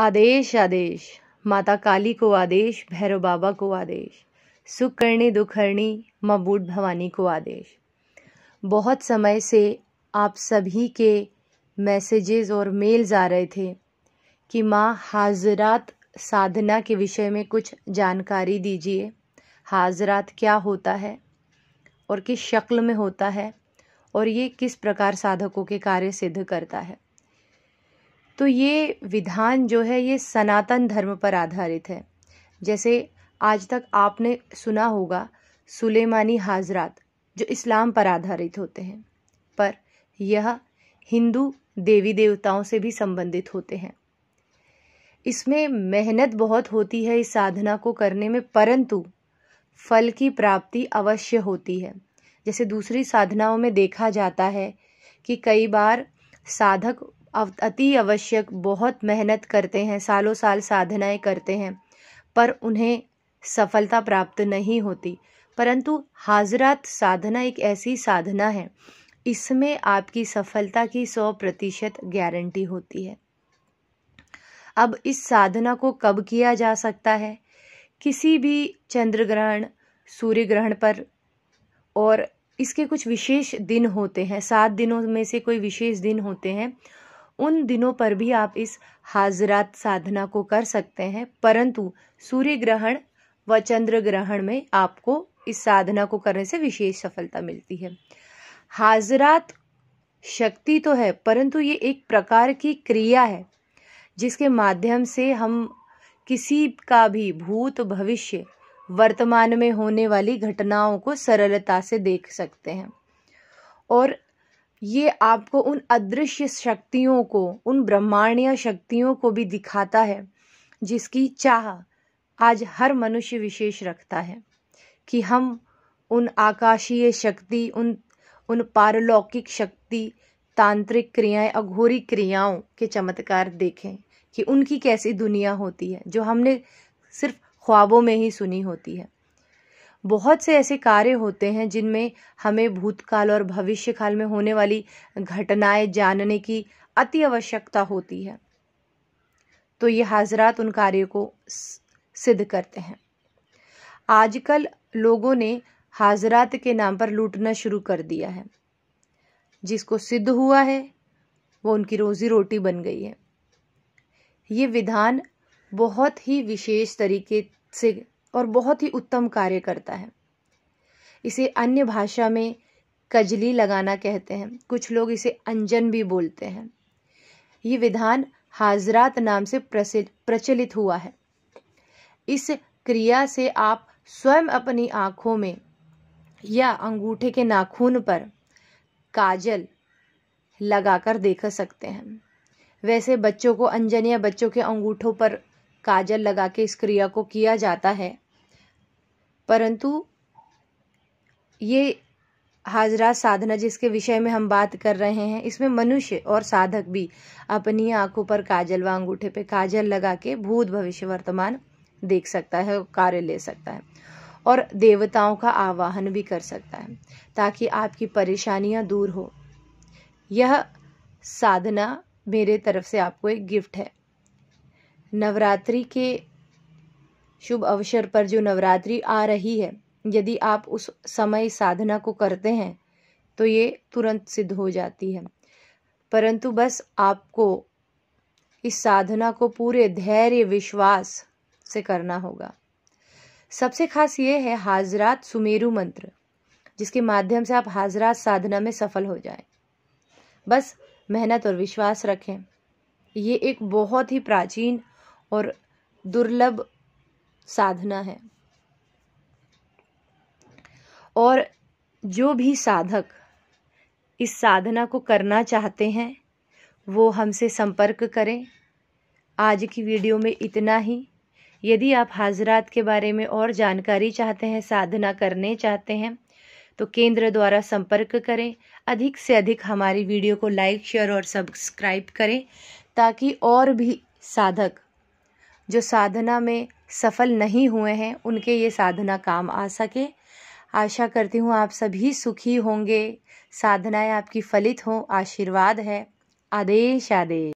आदेश आदेश माता काली को आदेश भैरव बाबा को आदेश सुख करनी दुखरणी माँ बूढ़ भवानी को आदेश बहुत समय से आप सभी के मैसेजेस और मेल्स आ रहे थे कि माँ हाजरात साधना के विषय में कुछ जानकारी दीजिए हाजरात क्या होता है और किस शक्ल में होता है और ये किस प्रकार साधकों के कार्य सिद्ध करता है तो ये विधान जो है ये सनातन धर्म पर आधारित है जैसे आज तक आपने सुना होगा सुलेमानी हाजरात जो इस्लाम पर आधारित होते हैं पर यह हिंदू देवी देवताओं से भी संबंधित होते हैं इसमें मेहनत बहुत होती है इस साधना को करने में परंतु फल की प्राप्ति अवश्य होती है जैसे दूसरी साधनाओं में देखा जाता है कि कई बार साधक अति आवश्यक बहुत मेहनत करते हैं सालों साल साधनाएं करते हैं पर उन्हें सफलता प्राप्त नहीं होती परंतु हाजरात साधना एक ऐसी साधना है इसमें आपकी सफलता की सौ प्रतिशत गारंटी होती है अब इस साधना को कब किया जा सकता है किसी भी चंद्र ग्रहण सूर्य ग्रहण पर और इसके कुछ विशेष दिन होते हैं सात दिनों में से कोई विशेष दिन होते हैं उन दिनों पर भी आप इस हाजरात साधना को कर सकते हैं परंतु सूर्य ग्रहण व चंद्र ग्रहण में आपको इस साधना को करने से विशेष सफलता मिलती है हाजरात शक्ति तो है परंतु ये एक प्रकार की क्रिया है जिसके माध्यम से हम किसी का भी भूत भविष्य वर्तमान में होने वाली घटनाओं को सरलता से देख सकते हैं और ये आपको उन अदृश्य शक्तियों को उन ब्रह्मांडीय शक्तियों को भी दिखाता है जिसकी चाह आज हर मनुष्य विशेष रखता है कि हम उन आकाशीय शक्ति उन उन पारलौकिक शक्ति तांत्रिक क्रियाएं अघोरी क्रियाओं के चमत्कार देखें कि उनकी कैसी दुनिया होती है जो हमने सिर्फ ख्वाबों में ही सुनी होती है बहुत से ऐसे कार्य होते हैं जिनमें हमें भूतकाल और भविष्यकाल में होने वाली घटनाएं जानने की अति आवश्यकता होती है तो ये हाजरात उन कार्यों को सिद्ध करते हैं आजकल लोगों ने हाजरात के नाम पर लूटना शुरू कर दिया है जिसको सिद्ध हुआ है वो उनकी रोजी रोटी बन गई है ये विधान बहुत ही विशेष तरीके से और बहुत ही उत्तम कार्य करता है इसे अन्य भाषा में कजली लगाना कहते हैं कुछ लोग इसे अंजन भी बोलते हैं ये विधान हाजरात नाम से प्रचलित हुआ है इस क्रिया से आप स्वयं अपनी आँखों में या अंगूठे के नाखून पर काजल लगाकर देख सकते हैं वैसे बच्चों को अंजन या बच्चों के अंगूठों पर काजल लगा के इस क्रिया को किया जाता है परंतु ये हाजरा साधना जिसके विषय में हम बात कर रहे हैं इसमें मनुष्य और साधक भी अपनी आंखों पर काजल व अंगूठे पे काजल लगा के भूत भविष्य वर्तमान देख सकता है कार्य ले सकता है और देवताओं का आवाहन भी कर सकता है ताकि आपकी परेशानियां दूर हो यह साधना मेरे तरफ से आपको एक गिफ्ट है नवरात्रि के शुभ अवसर पर जो नवरात्रि आ रही है यदि आप उस समय साधना को करते हैं तो ये तुरंत सिद्ध हो जाती है परंतु बस आपको इस साधना को पूरे धैर्य विश्वास से करना होगा सबसे खास ये है हाजरात सुमेरु मंत्र जिसके माध्यम से आप हाजरात साधना में सफल हो जाएं। बस मेहनत और विश्वास रखें ये एक बहुत ही प्राचीन और दुर्लभ साधना है और जो भी साधक इस साधना को करना चाहते हैं वो हमसे संपर्क करें आज की वीडियो में इतना ही यदि आप हाजरात के बारे में और जानकारी चाहते हैं साधना करने चाहते हैं तो केंद्र द्वारा संपर्क करें अधिक से अधिक हमारी वीडियो को लाइक शेयर और सब्सक्राइब करें ताकि और भी साधक जो साधना में सफल नहीं हुए हैं उनके ये साधना काम आ सके आशा करती हूँ आप सभी सुखी होंगे साधनाएं आपकी फलित हों आशीर्वाद है आदेश आदेश